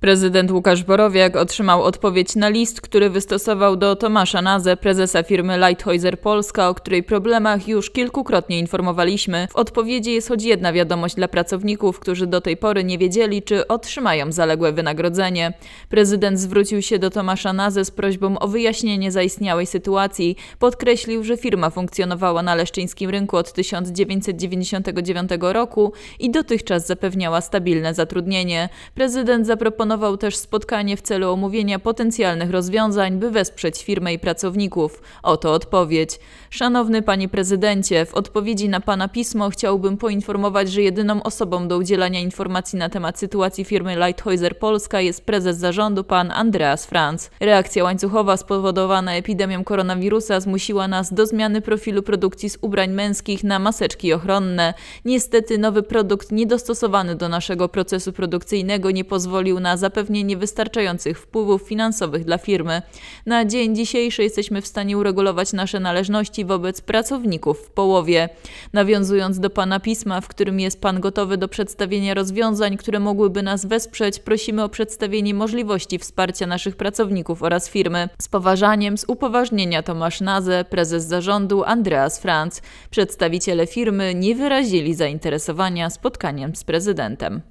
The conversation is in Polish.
Prezydent Łukasz Borowiak otrzymał odpowiedź na list, który wystosował do Tomasza Naze, prezesa firmy Lighthizer Polska, o której problemach już kilkukrotnie informowaliśmy. W odpowiedzi jest choć jedna wiadomość dla pracowników, którzy do tej pory nie wiedzieli, czy otrzymają zaległe wynagrodzenie. Prezydent zwrócił się do Tomasza Naze z prośbą o wyjaśnienie zaistniałej sytuacji. Podkreślił, że firma funkcjonowała na leszczyńskim rynku od 1999 roku i dotychczas zapewniała stabilne zatrudnienie. Prezydent zaproponował zaproponował też spotkanie w celu omówienia potencjalnych rozwiązań, by wesprzeć firmę i pracowników. Oto odpowiedź. Szanowny panie prezydencie, w odpowiedzi na pana pismo chciałbym poinformować, że jedyną osobą do udzielania informacji na temat sytuacji firmy Lighthizer Polska jest prezes zarządu pan Andreas Franz. Reakcja łańcuchowa spowodowana epidemią koronawirusa zmusiła nas do zmiany profilu produkcji z ubrań męskich na maseczki ochronne. Niestety nowy produkt niedostosowany do naszego procesu produkcyjnego nie pozwolił na zapewnienie wystarczających wpływów finansowych dla firmy. Na dzień dzisiejszy jesteśmy w stanie uregulować nasze należności wobec pracowników w połowie. Nawiązując do Pana pisma, w którym jest Pan gotowy do przedstawienia rozwiązań, które mogłyby nas wesprzeć, prosimy o przedstawienie możliwości wsparcia naszych pracowników oraz firmy. Z poważaniem, z upoważnienia Tomasz Naze, prezes zarządu Andreas Franz. Przedstawiciele firmy nie wyrazili zainteresowania spotkaniem z prezydentem.